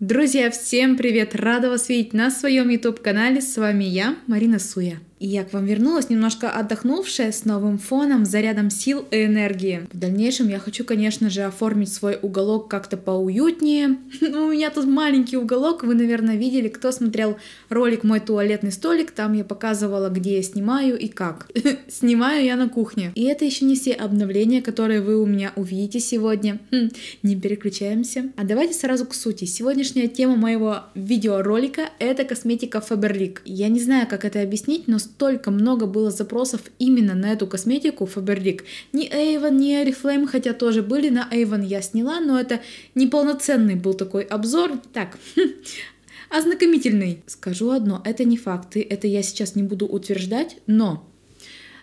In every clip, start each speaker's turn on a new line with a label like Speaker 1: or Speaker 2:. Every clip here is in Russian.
Speaker 1: Друзья, всем привет! Рада вас видеть на своем YouTube-канале. С вами я, Марина Суя. И я к вам вернулась, немножко отдохнувшая, с новым фоном, зарядом сил и энергии. В дальнейшем я хочу, конечно же, оформить свой уголок как-то поуютнее. Ну, у меня тут маленький уголок, вы, наверное, видели, кто смотрел ролик «Мой туалетный столик», там я показывала, где я снимаю и как. Снимаю я на кухне. И это еще не все обновления, которые вы у меня увидите сегодня. Хм, не переключаемся. А давайте сразу к сути. Сегодняшняя тема моего видеоролика — это косметика Faberlic. Я не знаю, как это объяснить, но настолько много было запросов именно на эту косметику Faberdic. ни Avon, ни Oriflame, хотя тоже были, на Avon я сняла, но это неполноценный был такой обзор. Так, ознакомительный. Скажу одно, это не факты, это я сейчас не буду утверждать, но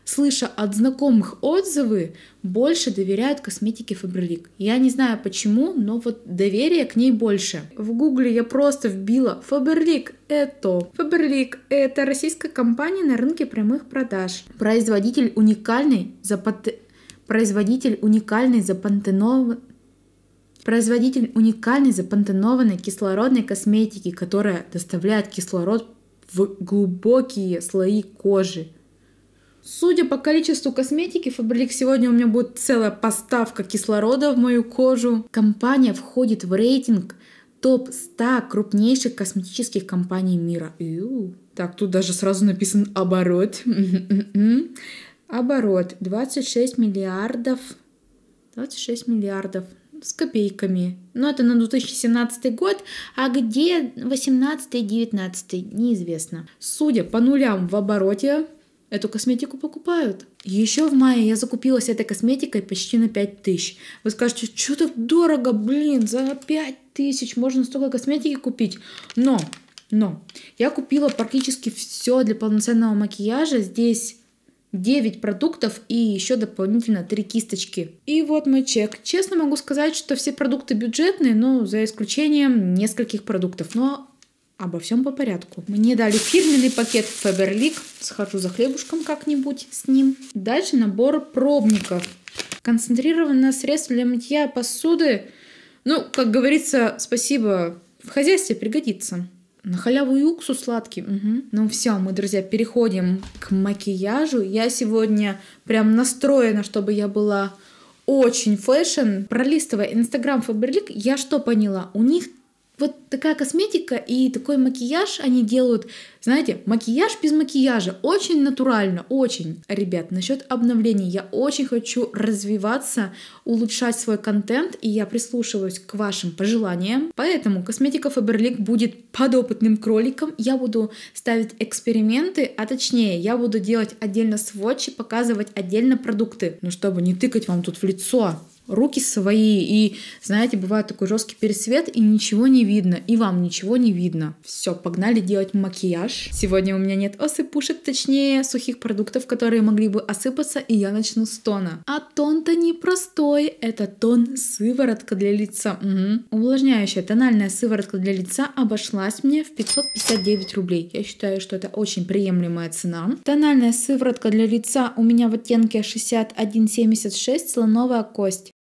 Speaker 1: слыша от знакомых отзывы, больше доверяют косметике Faberlic. Я не знаю почему, но вот доверие к ней больше. В гугле я просто вбила Faberlic это. Faberlic это российская компания на рынке прямых продаж. Производитель уникальный запат... Производитель уникальный запантенованный Производитель уникальной запантенованной кислородной косметики, которая доставляет кислород в глубокие слои кожи. Судя по количеству косметики, фабрик сегодня у меня будет целая поставка кислорода в мою кожу. Компания входит в рейтинг топ-100 крупнейших косметических компаний мира. Ю. Так, тут даже сразу написан оборот. Оборот 26 миллиардов. 26 миллиардов с копейками. Но ну, это на 2017 год, а где 18-19, неизвестно. Судя по нулям в обороте, Эту косметику покупают. Еще в мае я закупилась этой косметикой почти на 5 тысяч. Вы скажете, что так дорого, блин, за 5 тысяч можно столько косметики купить. Но, но, я купила практически все для полноценного макияжа. Здесь 9 продуктов и еще дополнительно 3 кисточки. И вот мой чек. Честно могу сказать, что все продукты бюджетные, но за исключением нескольких продуктов. Но Обо всем по порядку. Мне дали фирменный пакет Faberlic. Схожу за хлебушком как-нибудь с ним. Дальше набор пробников. Концентрированное средство для мытья посуды. Ну, как говорится, спасибо. В хозяйстве пригодится. На халяву и уксус сладкий. Угу. Ну все, мы, друзья, переходим к макияжу. Я сегодня прям настроена, чтобы я была очень фэшн. Пролистывая Инстаграм Фаберлик, я что поняла? У них вот такая косметика и такой макияж они делают, знаете, макияж без макияжа, очень натурально, очень. Ребят, насчет обновлений, я очень хочу развиваться, улучшать свой контент, и я прислушиваюсь к вашим пожеланиям. Поэтому косметика Faberlic будет подопытным кроликом, я буду ставить эксперименты, а точнее, я буду делать отдельно сводчи, показывать отдельно продукты, ну чтобы не тыкать вам тут в лицо руки свои, и, знаете, бывает такой жесткий пересвет, и ничего не видно, и вам ничего не видно. Все, погнали делать макияж. Сегодня у меня нет осыпушек, точнее, сухих продуктов, которые могли бы осыпаться, и я начну с тона. А тон-то непростой, это тон сыворотка для лица. Угу. Увлажняющая тональная сыворотка для лица обошлась мне в 559 рублей. Я считаю, что это очень приемлемая цена. Тональная сыворотка для лица у меня в оттенке 6176 слоновая кость.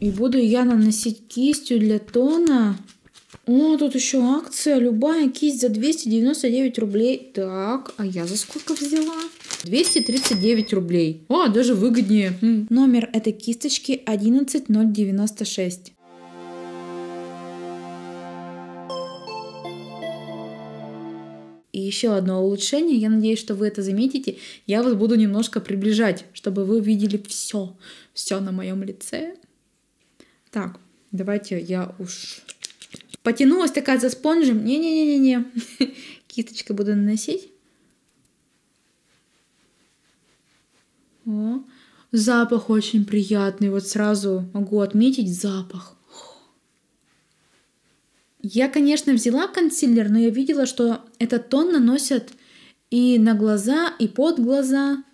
Speaker 1: И буду я наносить кистью для тона. О, тут еще акция. Любая кисть за 299 рублей. Так, а я за сколько взяла? 239 рублей. О, даже выгоднее. Хм. Номер этой кисточки 11096. И еще одно улучшение, я надеюсь, что вы это заметите. Я вас буду немножко приближать, чтобы вы видели все, все на моем лице. Так, давайте я уж... Потянулась такая за спонжем. Не-не-не-не-не. Кисточкой буду наносить. О, запах очень приятный. Вот сразу могу отметить запах. Я, конечно, взяла консилер, но я видела, что этот тон наносят и на глаза, и под глаза.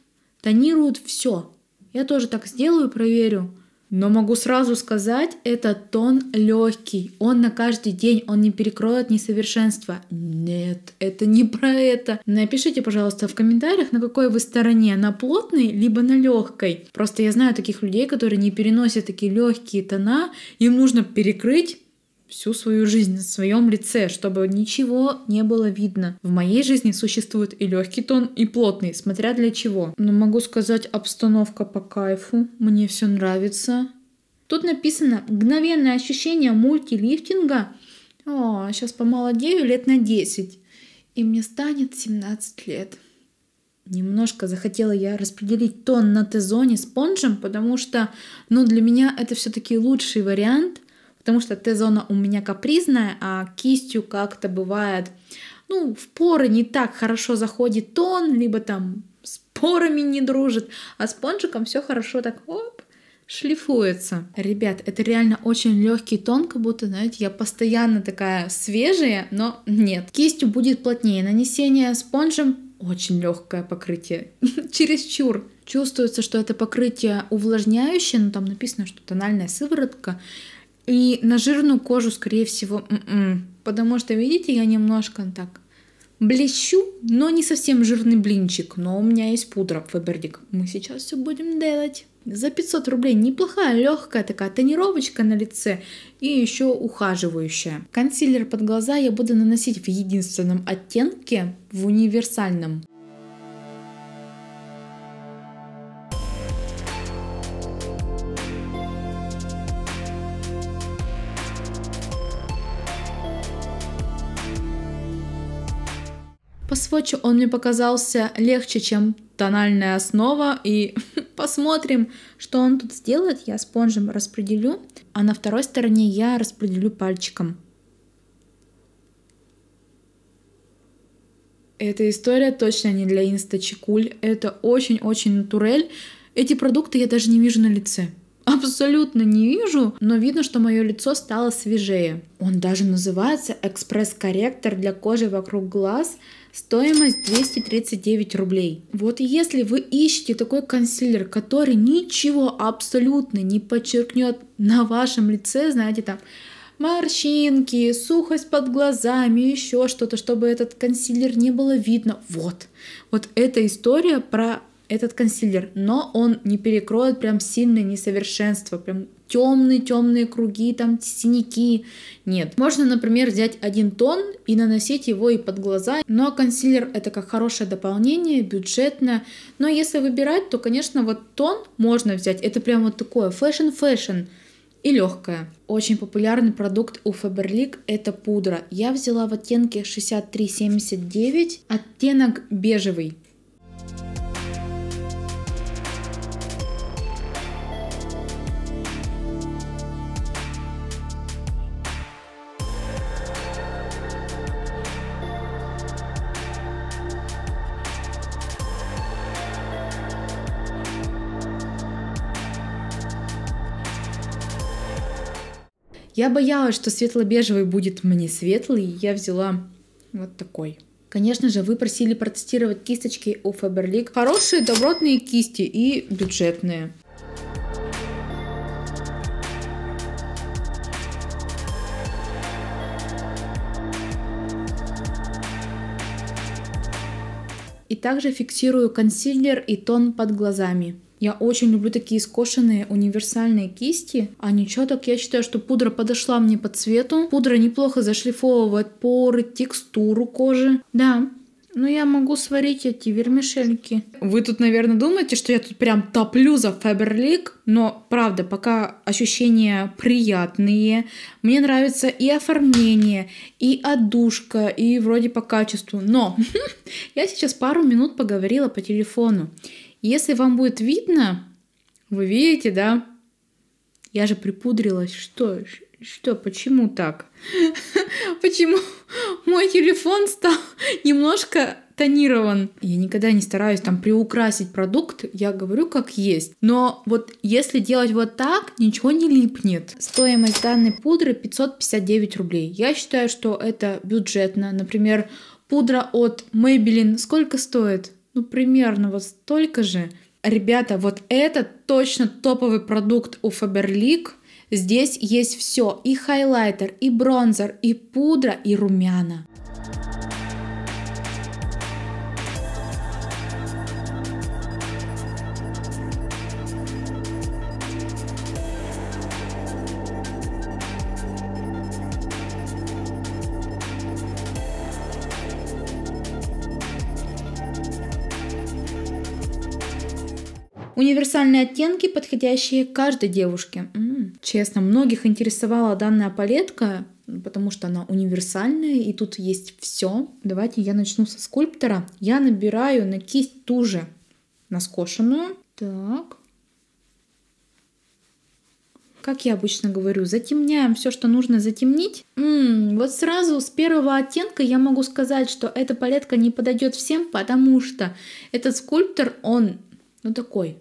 Speaker 1: Тонируют все. Я тоже так сделаю, проверю. Но могу сразу сказать, этот тон легкий. Он на каждый день, он не перекроет несовершенство. Нет, это не про это. Напишите, пожалуйста, в комментариях, на какой вы стороне, на плотной, либо на легкой. Просто я знаю таких людей, которые не переносят такие легкие тона, им нужно перекрыть всю свою жизнь в своем лице, чтобы ничего не было видно. В моей жизни существует и легкий тон, и плотный, смотря для чего. Но могу сказать, обстановка по кайфу, мне все нравится. Тут написано «Мгновенное ощущение мультилифтинга». О, сейчас помолодею лет на 10, и мне станет 17 лет. Немножко захотела я распределить тон на Т-зоне спонжем, потому что, ну, для меня это все-таки лучший вариант, потому что Т-зона у меня капризная, а кистью как-то бывает, ну, в поры не так хорошо заходит тон, либо там с порами не дружит, а с пончиком все хорошо так, оп, шлифуется. Ребят, это реально очень легкий тон, как будто, знаете, я постоянно такая свежая, но нет. Кистью будет плотнее нанесение, спонжем очень легкое покрытие, чересчур. Чувствуется, что это покрытие увлажняющее, но там написано, что тональная сыворотка, и на жирную кожу, скорее всего, м-м, потому что, видите, я немножко так блещу, но не совсем жирный блинчик, но у меня есть пудра Фабердик. Мы сейчас все будем делать. За 500 рублей неплохая, легкая такая тонировочка на лице и еще ухаживающая. Консилер под глаза я буду наносить в единственном оттенке, в универсальном. Swatch он мне показался легче, чем тональная основа. И посмотрим, что он тут сделает. Я спонжем распределю, а на второй стороне я распределю пальчиком. Эта история точно не для инста-чекуль. Это очень-очень натурель. Эти продукты я даже не вижу на лице. Абсолютно не вижу, но видно, что мое лицо стало свежее. Он даже называется экспресс-корректор для кожи вокруг глаз. Стоимость 239 рублей. Вот если вы ищете такой консилер, который ничего абсолютно не подчеркнет на вашем лице, знаете, там морщинки, сухость под глазами, еще что-то, чтобы этот консилер не было видно. Вот. Вот эта история про этот консилер, но он не перекроет прям сильное несовершенство, прям темные-темные круги, там синяки. Нет. Можно, например, взять один тон и наносить его и под глаза. Но ну, а консилер это как хорошее дополнение, бюджетное. Но если выбирать, то, конечно, вот тон можно взять. Это прям вот такое фэшн-фэшн и легкое. Очень популярный продукт у Faberlic это пудра. Я взяла в оттенке 79 оттенок бежевый. Я боялась, что светло-бежевый будет мне светлый, и я взяла вот такой. Конечно же, вы просили протестировать кисточки у Faberlic. Хорошие добротные кисти и бюджетные. И также фиксирую консилер и тон под глазами. Я очень люблю такие скошенные универсальные кисти, а ничего так я считаю, что пудра подошла мне по цвету. Пудра неплохо зашлифовывает поры, текстуру кожи. Да, ну, я могу сварить эти вермишельки. Вы тут, наверное, думаете, что я тут прям топлю за Фаберлик, но, правда, пока ощущения приятные. Мне нравится и оформление, и отдушка, и вроде по качеству. Но я сейчас пару минут поговорила по телефону. Если вам будет видно, вы видите, да? Я же припудрилась. Что? Что? Почему так? Почему мой телефон стал немножко тонирован? Я никогда не стараюсь там приукрасить продукт, я говорю как есть. Но вот если делать вот так, ничего не липнет. Стоимость данной пудры 559 рублей. Я считаю, что это бюджетно. Например, пудра от Maybelline сколько стоит? ну, примерно вот столько же. Ребята, вот это точно топовый продукт у Faberlic. Здесь есть все, и хайлайтер, и бронзер, и пудра, и румяна. Универсальные оттенки, подходящие каждой девушке. М-м, честно, многих интересовала данная палетка, потому что она универсальная, и тут есть все. Давайте я начну со скульптора. Я набираю на кисть ту же, на Так. Как я обычно говорю, затемняем все, что нужно затемнить. М-м, вот сразу с первого оттенка я могу сказать, что эта палетка не подойдет всем, потому что этот скульптор, он ну такой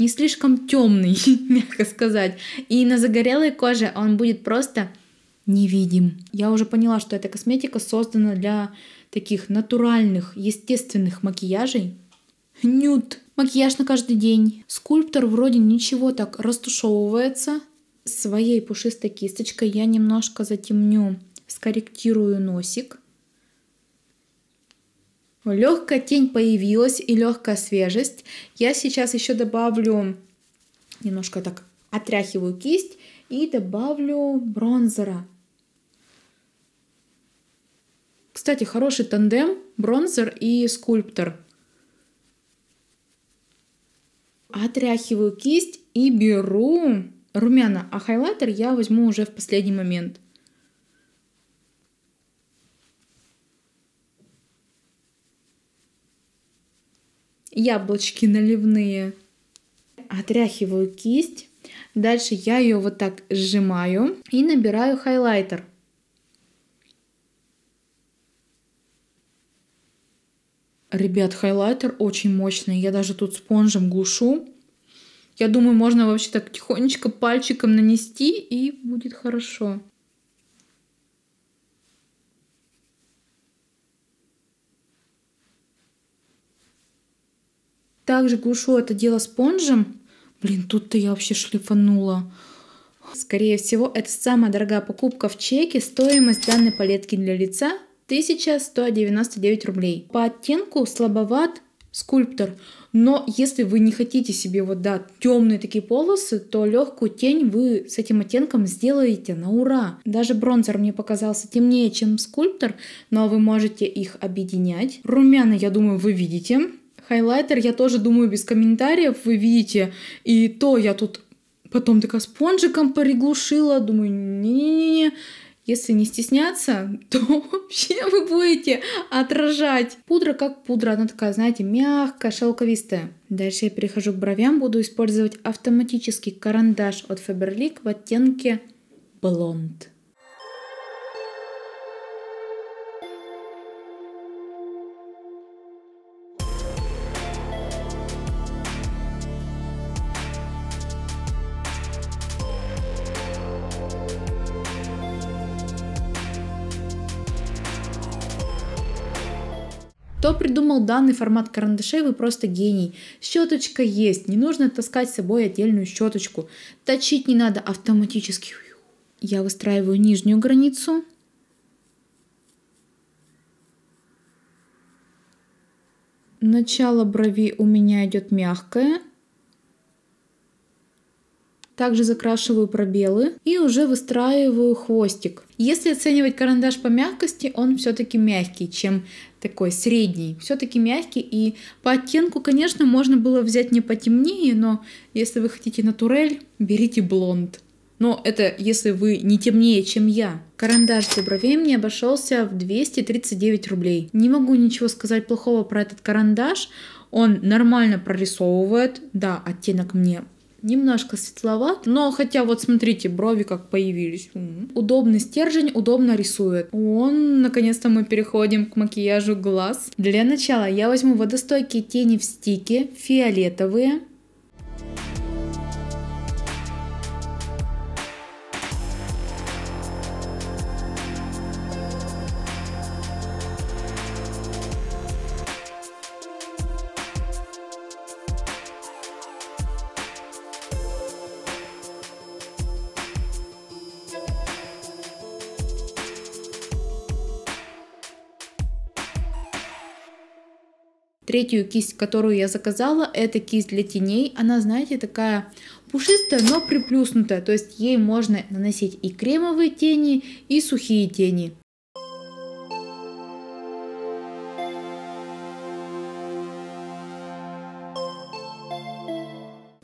Speaker 1: не слишком темный, мягко сказать. И на загорелой коже он будет просто невидим. Я уже поняла, что эта косметика создана для таких натуральных, естественных макияжей. Нюд. Макияж на каждый день. Скульптор вроде ничего так растушевывается. Своей пушистой кисточкой я немножко затемню, скорректирую носик. Легкая тень появилась и легкая свежесть. Я сейчас еще добавлю, немножко так отряхиваю кисть и добавлю бронзера. Кстати, хороший тандем бронзер и скульптор. Отряхиваю кисть и беру румяна, а хайлайтер я возьму уже в последний момент. яблочки наливные. Отряхиваю кисть. Дальше я ее вот так сжимаю и набираю хайлайтер. Ребят, хайлайтер очень мощный. Я даже тут спонжем гушу. Я думаю, можно вообще так тихонечко пальчиком нанести и будет хорошо. Также глушу это дело спонжем. Блин, тут-то я вообще шлифанула. Скорее всего, это самая дорогая покупка в чеке. Стоимость данной палетки для лица 1199 рублей. По оттенку слабоват скульптор. Но если вы не хотите себе вот, да, темные такие полосы, то легкую тень вы с этим оттенком сделаете на ура. Даже бронзер мне показался темнее, чем скульптор, но вы можете их объединять. Румяна, я думаю, вы видите. Хайлайтер, я тоже думаю, без комментариев, вы видите. И то я тут потом такая спонжиком приглушила, думаю, не-не-не, если не стесняться, то вообще вы будете отражать. Пудра как пудра, она такая, знаете, мягкая, шелковистая. Дальше я перехожу к бровям, буду использовать автоматический карандаш от Faberlic в оттенке блонд. Кто придумал данный формат карандашей, вы просто гений. Щеточка есть, не нужно таскать с собой отдельную щеточку. Точить не надо автоматически. Я выстраиваю нижнюю границу. Начало брови у меня идет мягкое. Также закрашиваю пробелы и уже выстраиваю хвостик. Если оценивать карандаш по мягкости, он все-таки мягкий, чем такой средний, все-таки мягкий. И по оттенку, конечно, можно было взять не потемнее, но если вы хотите натурель, берите блонд. Но это если вы не темнее, чем я. Карандаш для бровей мне обошелся в 239 рублей. Не могу ничего сказать плохого про этот карандаш. Он нормально прорисовывает. Да, оттенок мне Немножко светловат, но хотя вот смотрите, брови как появились. М-м. Удобный стержень, удобно рисует. Он, наконец-то мы переходим к макияжу глаз. Для начала я возьму водостойкие тени в стике, фиолетовые. Третью кисть, которую я заказала, это кисть для теней. Она, знаете, такая пушистая, но приплюснутая. То есть ей можно наносить и кремовые тени, и сухие тени.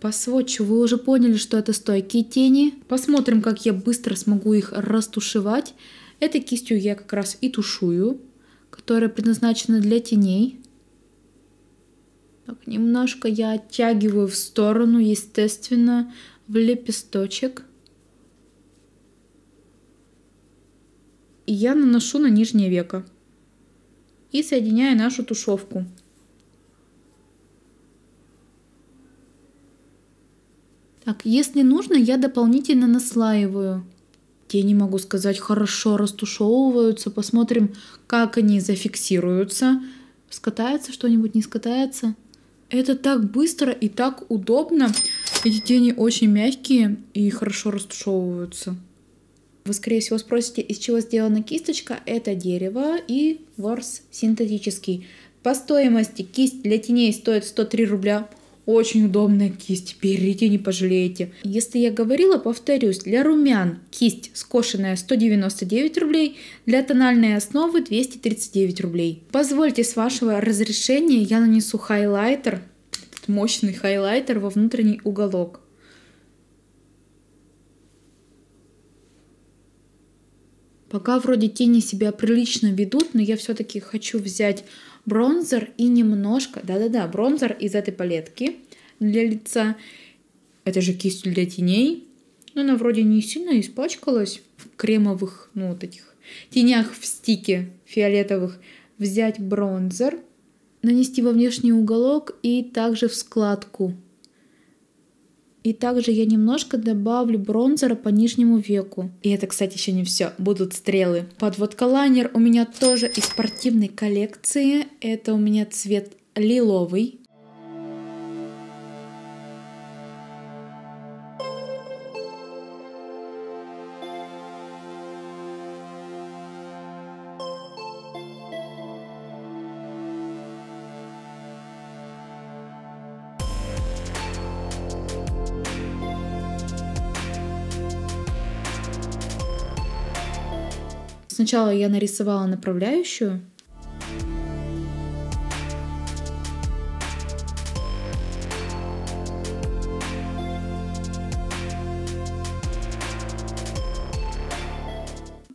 Speaker 1: По сводчу вы уже поняли, что это стойкие тени. Посмотрим, как я быстро смогу их растушевать. Этой кистью я как раз и тушую, которая предназначена для теней. Так, немножко я оттягиваю в сторону, естественно, в лепесточек. И я наношу на нижнее веко. И соединяю нашу тушевку. Так, если нужно, я дополнительно наслаиваю. Я не могу сказать, хорошо растушевываются. Посмотрим, как они зафиксируются. Скатается что-нибудь, не скатается. Это так быстро и так удобно. Эти тени очень мягкие и хорошо растушевываются. Вы, скорее всего, спросите, из чего сделана кисточка. Это дерево и ворс синтетический. По стоимости кисть для теней стоит 103 рубля. Очень удобная кисть, берите, не пожалеете. Если я говорила, повторюсь, для румян кисть скошенная 199 рублей, для тональной основы 239 рублей. Позвольте с вашего разрешения я нанесу хайлайтер, мощный хайлайтер во внутренний уголок. Пока вроде тени себя прилично ведут, но я все-таки хочу взять бронзер и немножко, да-да-да, бронзер из этой палетки для лица. Это же кисть для теней. Но она вроде не сильно испачкалась в кремовых, ну, вот этих тенях в стике фиолетовых. Взять бронзер, нанести во внешний уголок и также в складку и также я немножко добавлю бронзера по нижнему веку. И это, кстати, еще не все. Будут стрелы. Подводка лайнер у меня тоже из спортивной коллекции. Это у меня цвет лиловый. Сначала я нарисовала направляющую,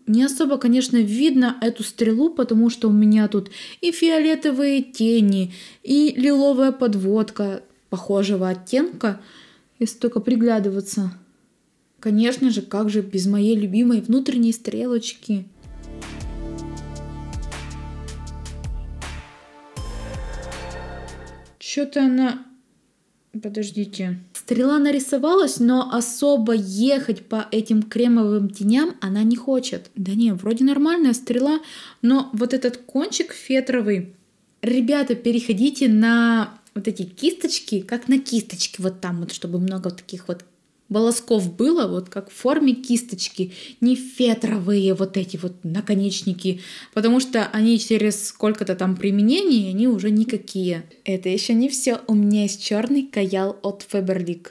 Speaker 1: Не особо, конечно, видно эту стрелу, потому что у меня тут и фиолетовые тени, и лиловая подводка похожего оттенка, если только приглядываться. Конечно же, как же без моей любимой внутренней стрелочки – Что-то она... Подождите. Стрела нарисовалась, но особо ехать по этим кремовым теням она не хочет. Да не, вроде нормальная стрела, но вот этот кончик фетровый... Ребята, переходите на вот эти кисточки, как на кисточки вот там вот, чтобы много вот таких вот волосков было, вот как в форме кисточки, не фетровые вот эти вот наконечники, потому что они через сколько-то там применений, они уже никакие. Это еще не все, у меня есть черный каял от Faberlic.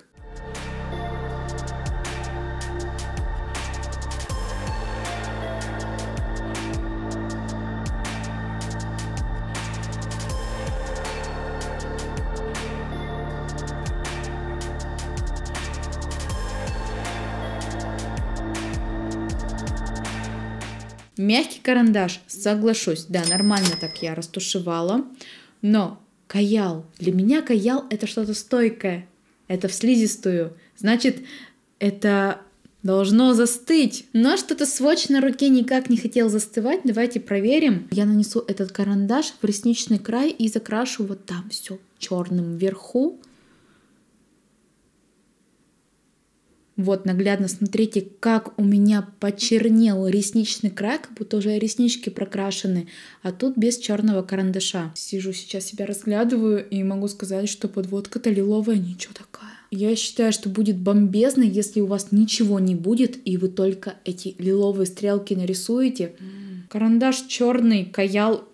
Speaker 1: Мягкий карандаш, соглашусь, да, нормально так я растушевала, но каял, для меня каял это что-то стойкое, это в слизистую, значит, это должно застыть. Но что-то сводч на руке никак не хотел застывать, давайте проверим. Я нанесу этот карандаш в ресничный край и закрашу вот там все черным вверху, Вот, наглядно смотрите, как у меня почернел ресничный край, как будто уже реснички прокрашены, а тут без черного карандаша. Сижу сейчас себя разглядываю и могу сказать, что подводка-то лиловая, ничего такая. Я считаю, что будет бомбезно, если у вас ничего не будет, и вы только эти лиловые стрелки нарисуете. Карандаш черный, каял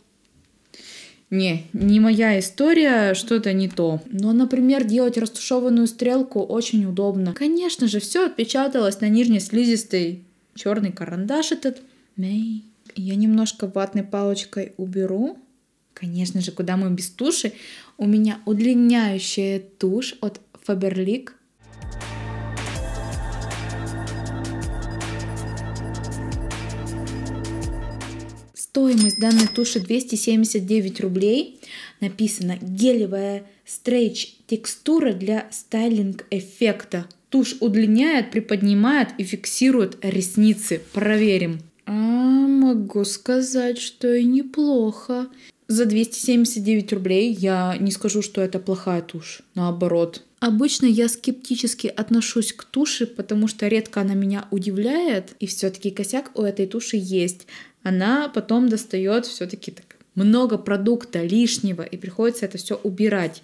Speaker 1: не, не моя история, что-то не то. Но, например, делать растушеванную стрелку очень удобно. Конечно же, все отпечаталось на нижней слизистой. Черный карандаш этот. Мэй. Я немножко ватной палочкой уберу. Конечно же, куда мы без туши. У меня удлиняющая тушь от Faberlic Стоимость данной туши 279 рублей. Написано гелевая стрейч текстура для стайлинг эффекта. Тушь удлиняет, приподнимает и фиксирует ресницы. Проверим. А, могу сказать, что и неплохо. За 279 рублей я не скажу, что это плохая тушь. Наоборот. Обычно я скептически отношусь к туши, потому что редко она меня удивляет. И все-таки косяк у этой туши есть она потом достает все-таки так много продукта лишнего, и приходится это все убирать.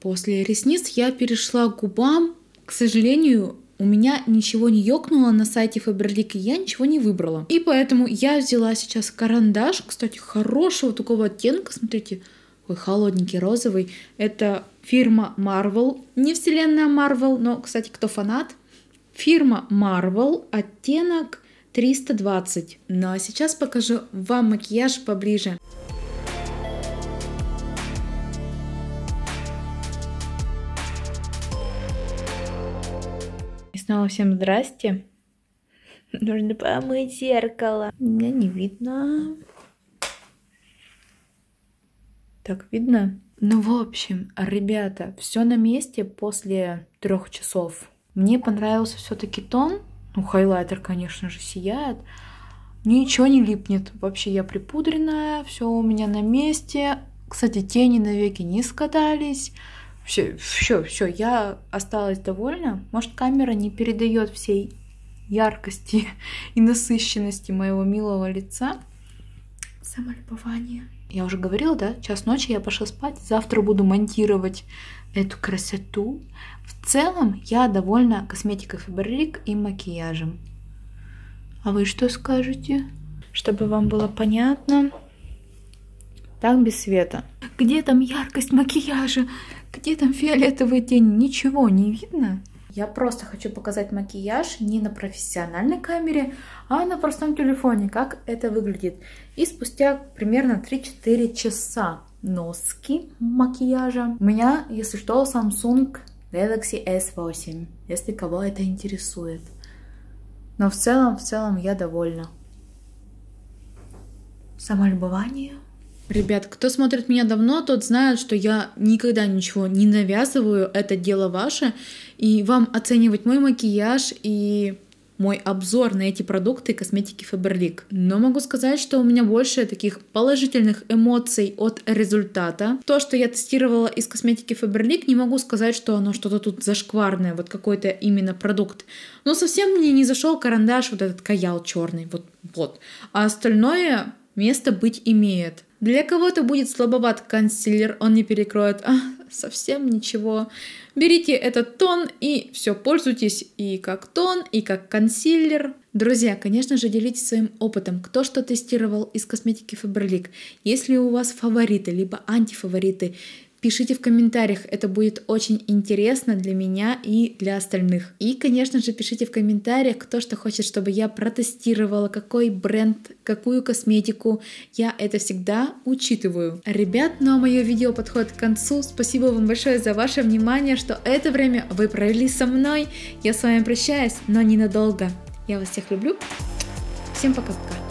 Speaker 1: После ресниц я перешла к губам. К сожалению, у меня ничего не ёкнуло на сайте фаберлик и я ничего не выбрала. И поэтому я взяла сейчас карандаш, кстати, хорошего такого оттенка, смотрите, ой холодненький розовый. Это фирма Marvel, не вселенная Marvel, но, кстати, кто фанат, фирма Marvel, оттенок 320. Но сейчас покажу вам макияж поближе. И снова всем здрасте. Нужно помыть зеркало. Меня не видно. Так видно? Ну, в общем, ребята, все на месте после трех часов. Мне понравился все-таки тон, ну, хайлайтер, конечно же, сияет. Ничего не липнет. Вообще я припудренная, все у меня на месте. Кстати, тени навеки не скатались. Все, все, все, я осталась довольна. Может, камера не передает всей яркости и насыщенности моего милого лица. Самолюбование. Я уже говорила, да? Час ночи я пошла спать. Завтра буду монтировать эту красоту. В целом я довольна косметикой Фаберлик и макияжем. А вы что скажете? Чтобы вам было понятно, так без света. Где там яркость макияжа? Где там фиолетовый тень? Ничего не видно. Я просто хочу показать макияж не на профессиональной камере, а на простом телефоне, как это выглядит. И спустя примерно 3-4 часа носки макияжа. У меня, если что, Samsung Galaxy S8, если кого это интересует. Но в целом, в целом я довольна. Самолюбование. Ребят, кто смотрит меня давно, тот знает, что я никогда ничего не навязываю, это дело ваше, и вам оценивать мой макияж и мой обзор на эти продукты и косметики Faberlic. Но могу сказать, что у меня больше таких положительных эмоций от результата. То, что я тестировала из косметики Faberlic, не могу сказать, что оно что-то тут зашкварное, вот какой-то именно продукт. Но совсем мне не зашел карандаш вот этот каял черный, вот, вот. А остальное место быть имеет. Для кого-то будет слабоват консилер, он не перекроет а, совсем ничего. Берите этот тон и все, пользуйтесь и как тон, и как консилер. Друзья, конечно же, делитесь своим опытом, кто что тестировал из косметики Faberlic. Если у вас фавориты, либо антифавориты, Пишите в комментариях, это будет очень интересно для меня и для остальных. И, конечно же, пишите в комментариях, кто что хочет, чтобы я протестировала, какой бренд, какую косметику. Я это всегда учитываю. Ребят, ну а мое видео подходит к концу. Спасибо вам большое за ваше внимание, что это время вы провели со мной. Я с вами прощаюсь, но ненадолго. Я вас всех люблю. Всем пока-пока.